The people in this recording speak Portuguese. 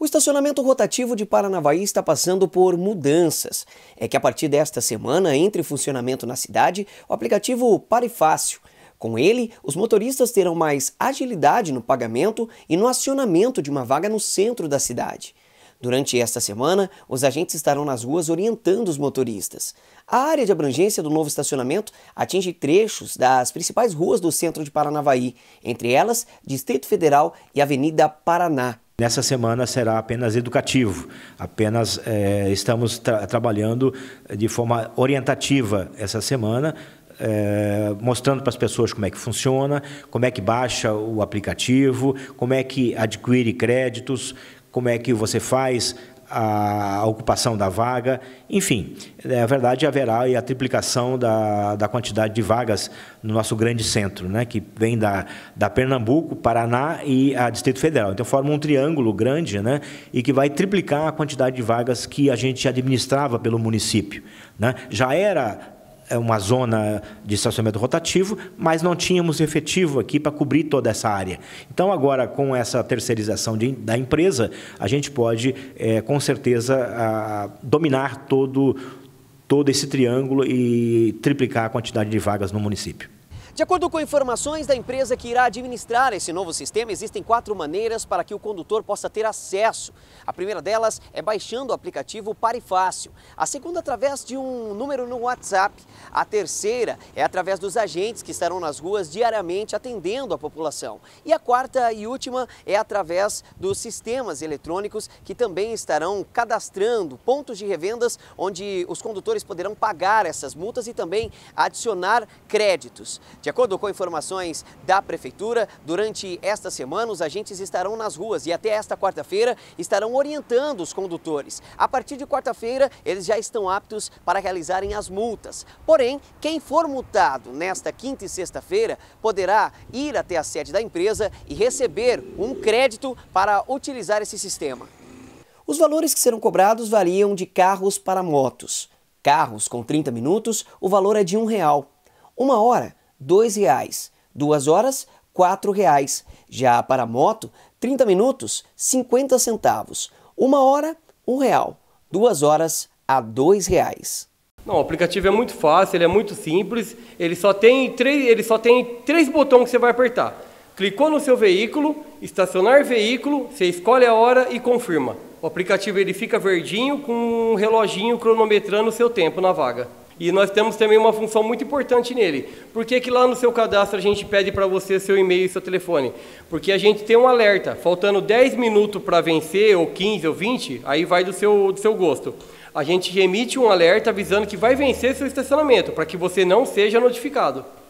O estacionamento rotativo de Paranavaí está passando por mudanças. É que a partir desta semana entre funcionamento na cidade o aplicativo Pare Fácil. Com ele, os motoristas terão mais agilidade no pagamento e no acionamento de uma vaga no centro da cidade. Durante esta semana, os agentes estarão nas ruas orientando os motoristas. A área de abrangência do novo estacionamento atinge trechos das principais ruas do centro de Paranavaí, entre elas Distrito Federal e Avenida Paraná. Nessa semana será apenas educativo, apenas é, estamos tra trabalhando de forma orientativa essa semana, é, mostrando para as pessoas como é que funciona, como é que baixa o aplicativo, como é que adquire créditos, como é que você faz a ocupação da vaga, enfim, na é, verdade é haverá a triplicação da, da quantidade de vagas no nosso grande centro, né, que vem da, da Pernambuco, Paraná e a Distrito Federal. Então forma um triângulo grande né, e que vai triplicar a quantidade de vagas que a gente administrava pelo município. Né? Já era é uma zona de estacionamento rotativo, mas não tínhamos efetivo aqui para cobrir toda essa área. Então, agora, com essa terceirização de, da empresa, a gente pode, é, com certeza, a, dominar todo, todo esse triângulo e triplicar a quantidade de vagas no município. De acordo com informações da empresa que irá administrar esse novo sistema, existem quatro maneiras para que o condutor possa ter acesso. A primeira delas é baixando o aplicativo Pare Fácil. A segunda, através de um número no WhatsApp. A terceira é através dos agentes que estarão nas ruas diariamente atendendo a população. E a quarta e última é através dos sistemas eletrônicos que também estarão cadastrando pontos de revendas onde os condutores poderão pagar essas multas e também adicionar créditos. De acordo com informações da Prefeitura, durante esta semana os agentes estarão nas ruas e até esta quarta-feira estarão orientando os condutores. A partir de quarta-feira, eles já estão aptos para realizarem as multas. Porém, quem for multado nesta quinta e sexta-feira poderá ir até a sede da empresa e receber um crédito para utilizar esse sistema. Os valores que serão cobrados variam de carros para motos. Carros com 30 minutos, o valor é de R$ 1,00. Uma hora, dois reais. Duas horas, quatro reais. Já para moto, 30 minutos, 50 centavos. Uma hora, um real. Duas horas, a dois reais. Não, o aplicativo é muito fácil, ele é muito simples. Ele só tem três, ele só tem três botões que você vai apertar. Clicou no seu veículo, estacionar veículo, você escolhe a hora e confirma. O aplicativo ele fica verdinho com um reloginho cronometrando o seu tempo na vaga. E nós temos também uma função muito importante nele. Por que, que lá no seu cadastro a gente pede para você seu e-mail e seu telefone? Porque a gente tem um alerta, faltando 10 minutos para vencer, ou 15, ou 20, aí vai do seu, do seu gosto. A gente emite um alerta avisando que vai vencer seu estacionamento, para que você não seja notificado.